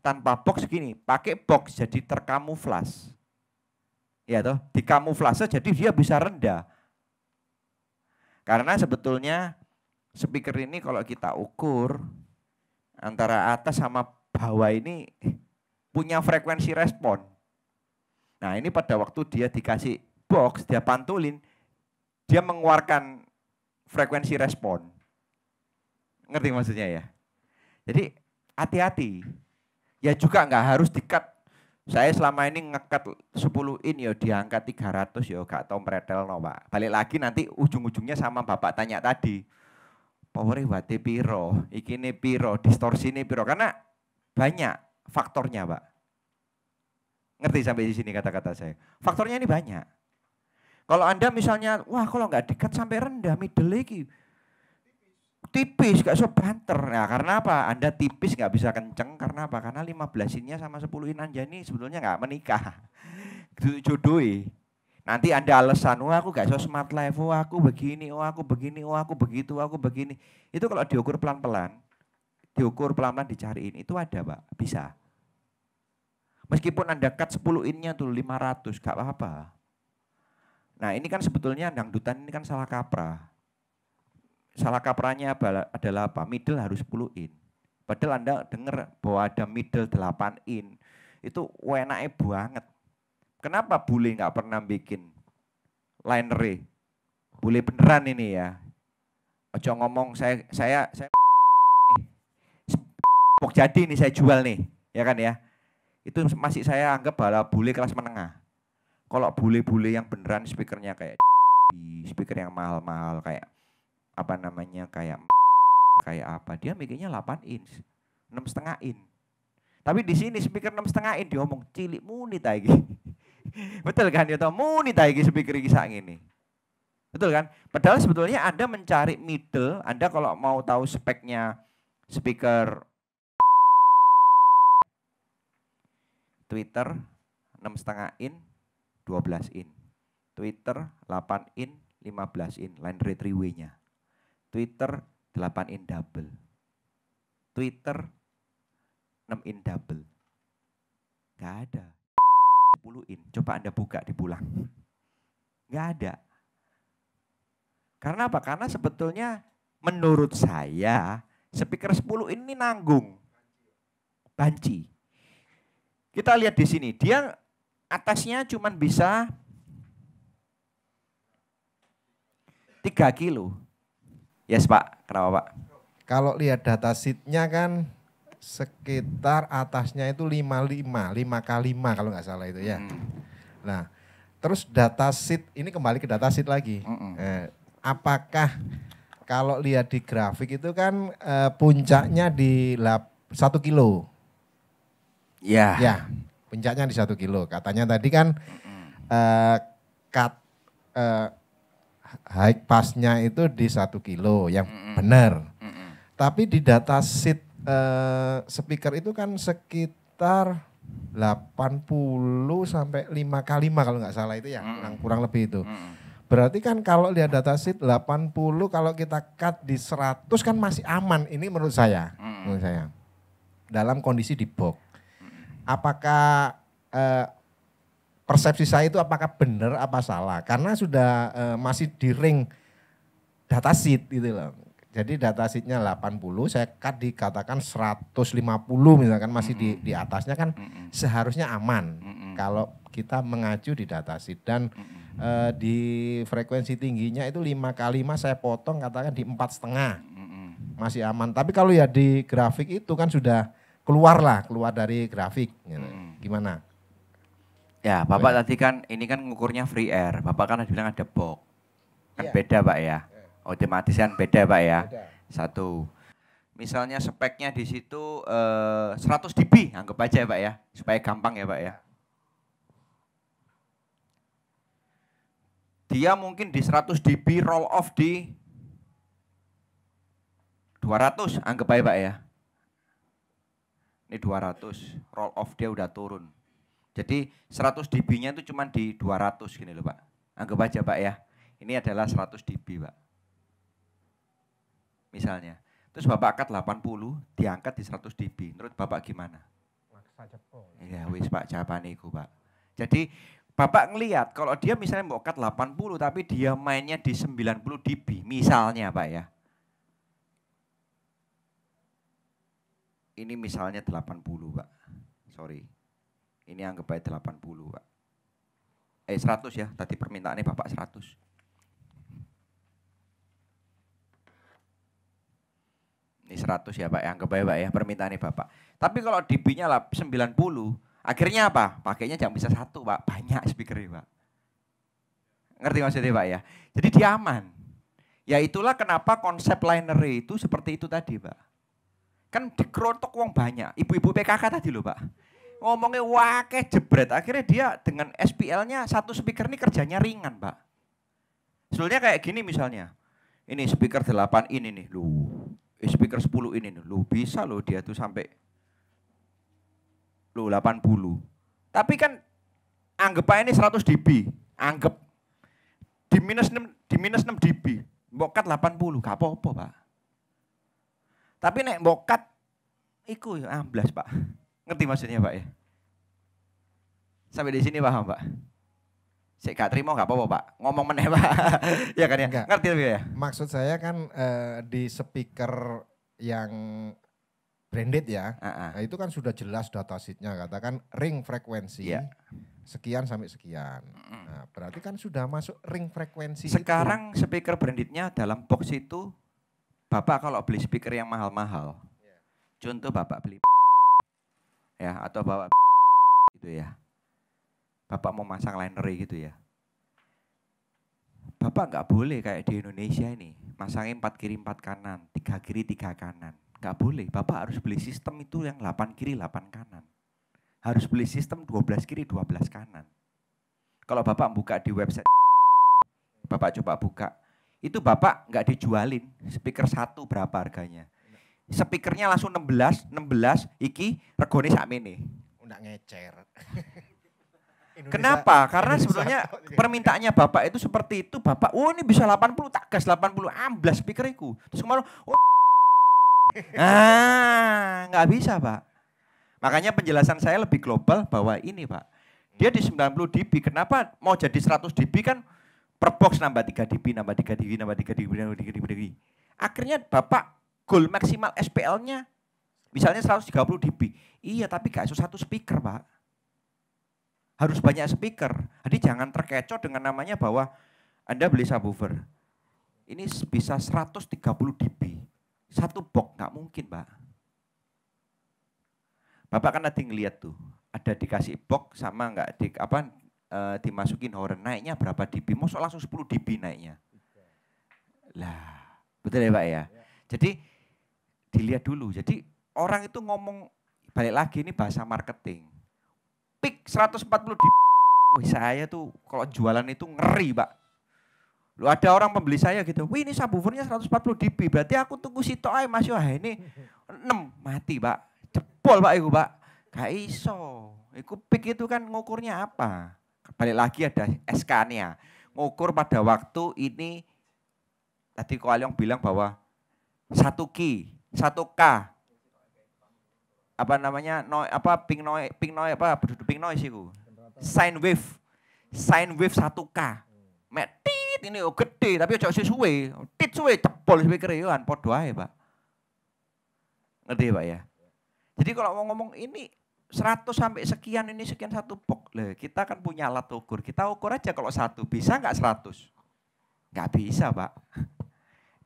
Speaker 1: tanpa box gini, pakai box jadi terkamuflas. Ya toh, dikamuflase jadi dia bisa rendah karena sebetulnya speaker ini kalau kita ukur antara atas sama bawah ini punya frekuensi respon. Nah ini pada waktu dia dikasih box, dia pantulin, dia mengeluarkan frekuensi respon. Ngerti maksudnya ya? Jadi hati-hati. Ya juga nggak harus dikat saya selama ini ngekat 10 in ya diangkat 300 ya gak tau meretel no Pak. Balik lagi nanti ujung-ujungnya sama Bapak tanya tadi. Power wate piro, ikini piro, distorsi ini piro. Karena banyak faktornya Pak. Ngerti sampai di sini kata-kata saya. Faktornya ini banyak. Kalau Anda misalnya, wah kalau nggak dekat sampai rendah, middle lagi tipis gak so banter nah karena apa anda tipis nggak bisa kenceng karena apa karena 15 innya sama 10 in anja ini sebetulnya nggak menikah jodohi nanti anda alasan oh aku gak so smart life oh aku begini oh aku begini oh aku begitu wah aku begini itu kalau diukur pelan-pelan diukur pelan-pelan dicariin itu ada pak bisa meskipun anda cut 10 innya tuh 500 gak apa-apa nah ini kan sebetulnya dangdutan ini kan salah kaprah salah kaprahnya adalah apa? Middle harus 10 in. Padahal Anda dengar bahwa ada middle 8 in. Itu enaknya banget. Kenapa bule nggak pernah bikin line linery? Bule beneran ini ya. Ojo ngomong saya saya saya pok jadi ini saya jual nih, ya kan ya. Itu masih saya anggap bahwa bule kelas menengah. Kalau bule-bule yang beneran speakernya kayak speaker yang mahal-mahal kayak apa namanya kayak kayak apa dia mikirnya 8 inch enam setengah inch tapi di sini speaker enam setengah inch diomong cilik muni ta betul kan ya muni ta speaker kisah ini betul kan padahal sebetulnya Anda mencari middle Anda kalau mau tahu speknya speaker Twitter enam setengah in 12 in Twitter 8 in 15 in line retrieve-nya Twitter 8 in double. Twitter 6 in double. Gak ada. 10 in. Coba Anda buka di pulang. Gak ada. Karena apa? Karena sebetulnya menurut saya speaker 10 ini nanggung. Banci. Kita lihat di sini. Dia
Speaker 2: atasnya cuma bisa 3 kilo Yes Pak, kenapa Pak? Kalau lihat data sheetnya kan sekitar atasnya itu 55, 5 kali 5 kalau nggak salah itu ya. Mm. Nah, terus data sheet ini kembali ke data sheet lagi. Mm -mm. Eh, apakah kalau lihat di grafik itu kan eh, puncaknya di lap, 1 kilo. Ya. Yeah. Ya, puncaknya di 1 kilo. Katanya tadi kan eh, kat eh, high passnya itu di satu kilo yang mm benar. Mm Tapi di data sheet uh, speaker itu kan sekitar 80 sampai 5 5 kalau nggak salah itu ya mm kurang, kurang lebih itu. Mm Berarti kan kalau lihat data sheet 80 kalau kita cut di 100 kan masih aman ini menurut saya. Mm. Menurut saya. Dalam kondisi di box. Apakah uh, persepsi saya itu apakah benar apa salah karena sudah uh, masih di ring data sheet gitu loh. Jadi data sheetnya 80, saya cut dikatakan 150 misalkan masih mm -hmm. di, di atasnya kan mm -hmm. seharusnya aman mm -hmm. kalau kita mengacu di data sheet dan mm -hmm. uh, di frekuensi tingginya itu lima kali mas saya potong katakan di empat setengah mm -hmm. masih aman. Tapi kalau ya di grafik itu kan sudah keluar lah keluar dari grafik. Gitu. Mm -hmm. Gimana?
Speaker 1: Ya, Bapak ya. tadi kan ini kan ngukurnya free air. Bapak kan bilang ada box. Kan ya. beda, Pak ya. Iya. Otomatis kan beda, Pak ya. Beda. Satu. Misalnya speknya di situ eh, 100 dB, anggap aja ya, Pak ya. Supaya gampang ya, Pak ya. Dia mungkin di 100 dB roll off di 200, anggap aja Pak ya. Ini 200, roll off dia udah turun. Jadi 100 dB-nya itu cuma di 200 gini loh Pak. Anggap aja Pak ya. Ini adalah 100 dB Pak. Misalnya. Terus Bapak angkat 80, diangkat di 100 dB. Menurut Bapak gimana? Iya wis Pak, jawabannya itu Pak. Jadi Bapak ngelihat kalau dia misalnya mau angkat 80 tapi dia mainnya di 90 dB misalnya Pak ya. Ini misalnya 80 Pak. Sorry. Ini anggap delapan 80 Pak. Eh 100 ya, tadi permintaannya Bapak 100. Ini 100 ya Pak, ya. anggap baik, Pak ya, permintaannya Bapak. Tapi kalau DB-nya sembilan 90, akhirnya apa? Pakainya jangan bisa satu Pak, banyak speakernya Pak. Ngerti maksudnya Pak ya? Jadi dia aman. Ya itulah kenapa konsep liner itu seperti itu tadi Pak. Kan dikerontok uang banyak, ibu-ibu PKK tadi loh Pak ngomongnya wakeh jebret. Akhirnya dia dengan SPL-nya satu speaker ini kerjanya ringan, Pak. Soalnya kayak gini misalnya. Ini speaker 8 ini nih, lu. Eh, speaker 10 ini nih, lu bisa loh dia tuh sampai lu 80. Tapi kan anggap aja ini 100 dB, anggap di minus 6 di minus 6 dB, bokat 80, gak apa-apa, Pak. Tapi naik bokat iku ya, amblas, Pak. Ngerti maksudnya Pak ya? Sampai di sini paham Pak? Saya gak terima gak apa-apa Pak, ngomong meneh Pak. ya kan ya? Enggak. Ngerti tapi ya?
Speaker 2: Maksud saya kan uh, di speaker yang branded ya, uh -uh. Nah, itu kan sudah jelas data sheetnya katakan ring frekuensi. Yeah sekian sampai sekian. Nah, berarti kan sudah masuk ring frekuensi. Sekarang itu.
Speaker 1: speaker brandednya dalam box itu, Bapak kalau beli speaker yang mahal-mahal, yeah. contoh Bapak beli ya atau bawa gitu ya. Bapak mau masang liner gitu ya. Bapak nggak boleh kayak di Indonesia ini, masangin empat kiri empat kanan, tiga kiri tiga kanan. Nggak boleh, Bapak harus beli sistem itu yang 8 kiri 8 kanan. Harus beli sistem 12 kiri 12 kanan. Kalau Bapak buka di website, Bapak coba buka, itu Bapak nggak dijualin, speaker satu berapa harganya speakernya langsung 16, 16 iki regone sakmene.
Speaker 2: Udah ngecer. Kenapa? Karena sebenarnya
Speaker 1: permintaannya Bapak itu seperti itu. Bapak, oh ini bisa 80, tak gas 80, amblas speakeriku. Terus kemarin, oh ah, nggak bisa Pak. Makanya penjelasan saya lebih global bahwa ini Pak. Dia di 90 dB, kenapa mau jadi 100 dB kan per box nambah 3 dB, nambah 3 dB, nambah 3 dB, nambah 3 dB. Nambah 3 dB. Akhirnya Bapak goal maksimal SPL-nya misalnya 130 dB. Iya, tapi gak iso satu speaker, Pak. Harus banyak speaker. Jadi jangan terkecoh dengan namanya bahwa Anda beli subwoofer. Ini bisa 130 dB. Satu box nggak mungkin, Pak. Bapak kan nanti ngeliat tuh, ada dikasih box sama nggak di apa e, dimasukin horn naiknya berapa dB? Mau langsung 10 dB naiknya.
Speaker 2: Lah,
Speaker 1: betul ya Pak ya? Iya. Jadi dilihat dulu. Jadi orang itu ngomong balik lagi ini bahasa marketing. Pik 140 di oh, saya tuh kalau jualan itu ngeri, Pak. Lu ada orang pembeli saya gitu. Wih, ini subwoofernya 140 dB. Berarti aku tunggu situ ae Mas Yoh, ini 6 mati, Pak. Jebol, Pak itu, Pak. Gak iso. Iku pik itu kan ngukurnya apa? Balik lagi ada SK-nya. Ngukur pada waktu ini tadi Koalyong bilang bahwa satu ki satu k Apa namanya? No, apa pink noise, pink noise apa penduduk pink sih iku. Sine wave. Sine wave satu k Mek tit ini oh gede tapi ojo suwe. Tit suwe cepol speaker yo kan padha ae, Pak. Ngerti, ya, Pak ya? Jadi kalau mau ngomong ini seratus sampai sekian ini sekian satu pok Lah, kita kan punya alat ukur. Kita ukur aja kalau satu bisa nggak seratus Nggak bisa, Pak.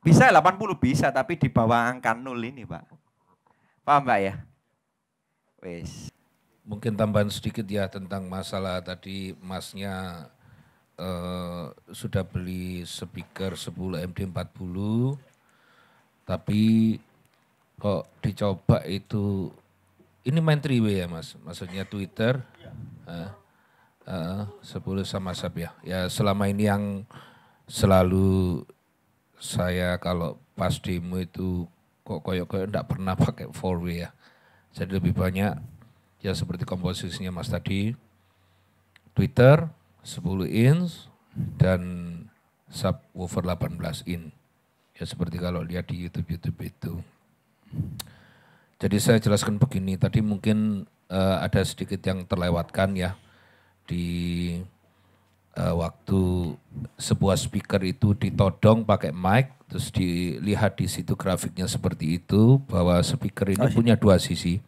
Speaker 1: Bisa 80 bisa, tapi di bawah angka nol ini Pak. Paham Pak ya? Wis.
Speaker 3: Mungkin tambahan sedikit ya tentang masalah tadi masnya eh, sudah beli speaker 10 MD40 tapi kok dicoba itu ini main triwe ya mas maksudnya Twitter ya. uh, 10 sama sab ya ya selama ini yang selalu saya kalau pas demo itu kok koyok-koyok enggak pernah pakai four way ya. Jadi lebih banyak ya seperti komposisinya Mas tadi. Twitter 10 inch dan subwoofer 18 inch. Ya seperti kalau lihat di YouTube-YouTube itu. Jadi saya jelaskan begini, tadi mungkin uh, ada sedikit yang terlewatkan ya di uh, waktu sebuah speaker itu ditodong pakai mic terus dilihat di situ grafiknya seperti itu bahwa speaker ini oh, punya dua sisi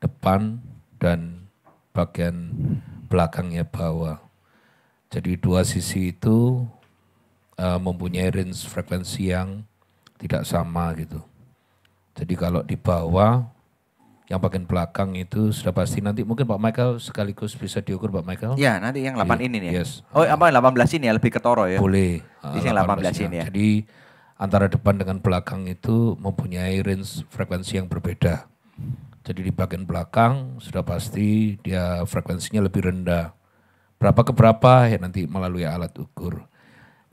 Speaker 3: depan dan bagian belakangnya bawah jadi dua sisi itu uh, mempunyai range frekuensi yang tidak sama gitu jadi kalau di bawah yang bagian belakang itu sudah pasti nanti mungkin Pak Michael sekaligus bisa diukur Pak Michael. Ya, nanti yang 8 iya.
Speaker 1: ini nih. Ya. Yes. Oh, apa 18 ini ya lebih ketoro ya? Boleh. Ah, ini yang 18 ini ya. Jadi
Speaker 3: antara depan dengan belakang itu mempunyai range frekuensi yang berbeda. Jadi di bagian belakang sudah pasti dia frekuensinya lebih rendah. Berapa ke berapa ya nanti melalui alat ukur.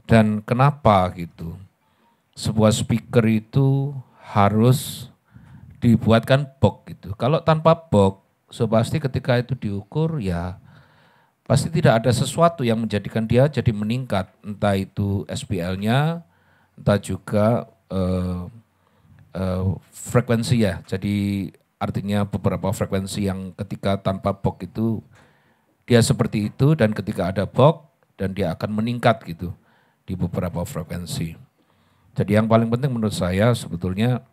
Speaker 3: Dan kenapa gitu? Sebuah speaker itu harus dibuatkan box gitu. Kalau tanpa box, so pasti ketika itu diukur ya pasti tidak ada sesuatu yang menjadikan dia jadi meningkat, entah itu SPL-nya, entah juga uh, uh, frekuensi ya. Jadi artinya beberapa frekuensi yang ketika tanpa box itu dia seperti itu dan ketika ada box dan dia akan meningkat gitu di beberapa frekuensi. Jadi yang paling penting menurut saya sebetulnya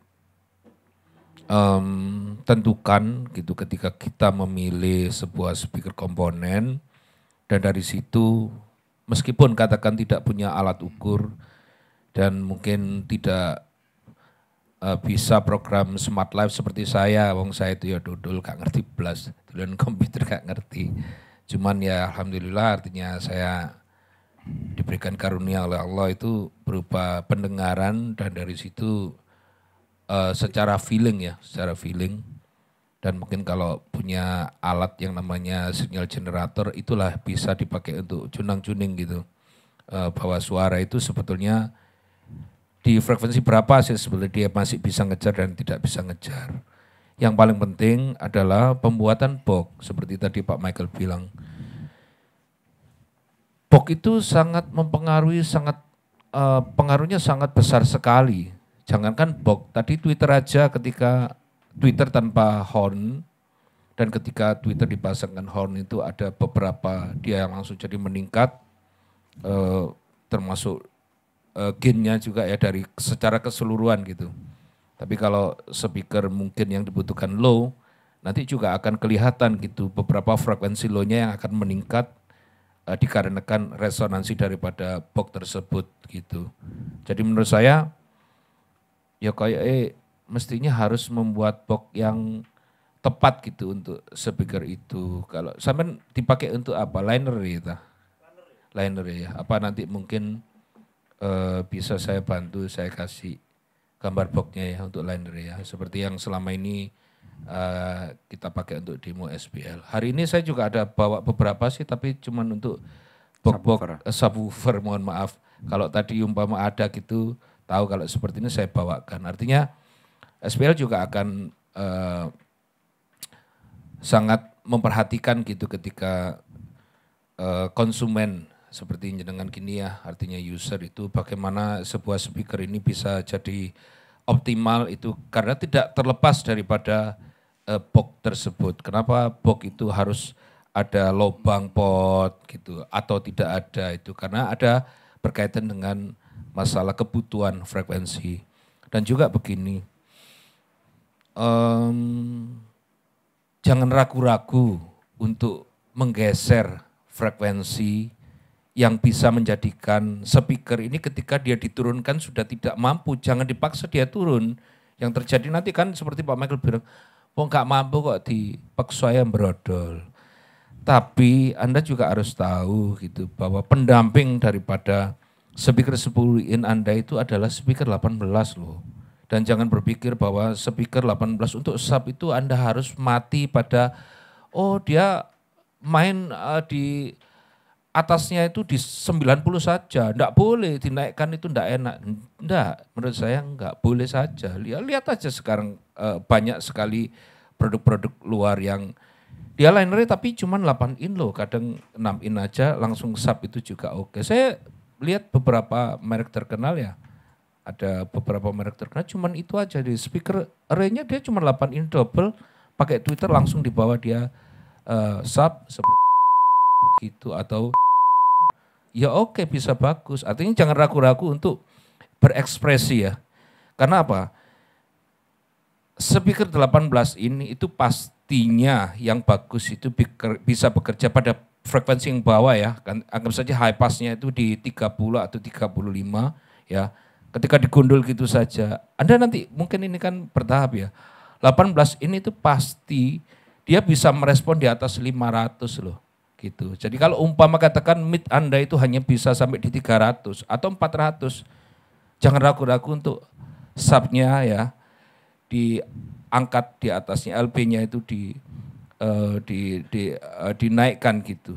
Speaker 3: um, tentukan gitu ketika kita memilih sebuah speaker komponen dan dari situ meskipun katakan tidak punya alat ukur dan mungkin tidak uh, bisa program smart life seperti saya wong saya itu ya dodol gak ngerti plus dan komputer gak ngerti cuman ya alhamdulillah artinya saya diberikan karunia oleh Allah itu berupa pendengaran dan dari situ Eh, secara feeling ya, secara feeling. Dan mungkin kalau punya alat yang namanya signal generator itulah bisa dipakai untuk junang-juning gitu. Uh, eh, bahwa suara itu sebetulnya di frekuensi berapa sih sebetulnya dia masih bisa ngejar dan tidak bisa ngejar. Yang paling penting adalah pembuatan box seperti tadi Pak Michael bilang. Box itu sangat mempengaruhi, sangat uh, pengaruhnya sangat besar sekali Jangankan bok, tadi Twitter aja ketika Twitter tanpa horn dan ketika Twitter dipasangkan horn itu ada beberapa dia yang langsung jadi meningkat eh, termasuk eh, gainnya juga ya dari secara keseluruhan gitu. Tapi kalau speaker mungkin yang dibutuhkan low, nanti juga akan kelihatan gitu beberapa frekuensi low-nya yang akan meningkat eh, dikarenakan resonansi daripada box tersebut gitu. Jadi menurut saya ya kayak eh mestinya harus membuat box yang tepat gitu untuk speaker itu. Kalau saman dipakai untuk apa? Liner gitu. Liner ya. Apa nanti mungkin uh, bisa saya bantu saya kasih gambar boxnya ya untuk liner ya. Seperti yang selama ini uh, kita pakai untuk demo SBL. Hari ini saya juga ada bawa beberapa sih tapi cuman untuk box-box subwoofer. Uh, subwoofer mohon maaf. Kalau tadi umpama ada gitu tahu kalau seperti ini saya bawakan. Artinya SPL juga akan eh, sangat memperhatikan gitu ketika eh, konsumen seperti dengan kini ya artinya user itu bagaimana sebuah speaker ini bisa jadi optimal itu karena tidak terlepas daripada eh, box tersebut. Kenapa box itu harus ada lubang pot gitu atau tidak ada itu karena ada berkaitan dengan masalah kebutuhan frekuensi. Dan juga begini, um, jangan ragu-ragu untuk menggeser frekuensi yang bisa menjadikan speaker ini ketika dia diturunkan sudah tidak mampu, jangan dipaksa dia turun. Yang terjadi nanti kan seperti Pak Michael bilang, mau nggak mampu kok dipaksa yang berodol. Tapi Anda juga harus tahu gitu bahwa pendamping daripada Speaker 10 in Anda itu adalah speaker 18 loh. Dan jangan berpikir bahwa speaker 18 untuk sub itu Anda harus mati pada oh dia main uh, di atasnya itu di 90 saja. Enggak boleh dinaikkan itu enggak enak. Enggak, menurut saya enggak boleh saja. Lihat, lihat aja sekarang uh, banyak sekali produk-produk luar yang dia linernya tapi cuma 8 in loh, kadang 6 in aja langsung sub itu juga oke. Saya lihat beberapa merek terkenal ya ada beberapa merek terkenal cuman itu aja di speaker array-nya dia cuma 8 in double pakai Twitter langsung dibawa dia uh, sub seperti begitu atau ya oke okay, bisa bagus artinya jangan ragu-ragu untuk berekspresi ya karena apa speaker 18 ini itu pastinya yang bagus itu bisa bekerja pada frekuensi yang bawah ya, kan anggap saja high passnya itu di 30 atau 35 ya. Ketika digundul gitu saja, Anda nanti mungkin ini kan bertahap ya. 18 ini itu pasti dia bisa merespon di atas 500 loh gitu. Jadi kalau umpama katakan mid Anda itu hanya bisa sampai di 300 atau 400, jangan ragu-ragu untuk subnya ya diangkat di atasnya LB-nya itu di Eh, di, di, uh, dinaikkan gitu.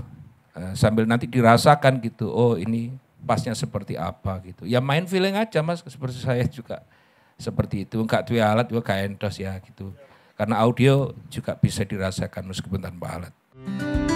Speaker 3: Uh, sambil nanti dirasakan gitu, oh ini pasnya seperti apa gitu. Ya main feeling aja mas, seperti saya juga seperti itu. Enggak tuh alat juga kain endos ya gitu. Karena audio juga bisa dirasakan meskipun tanpa alat.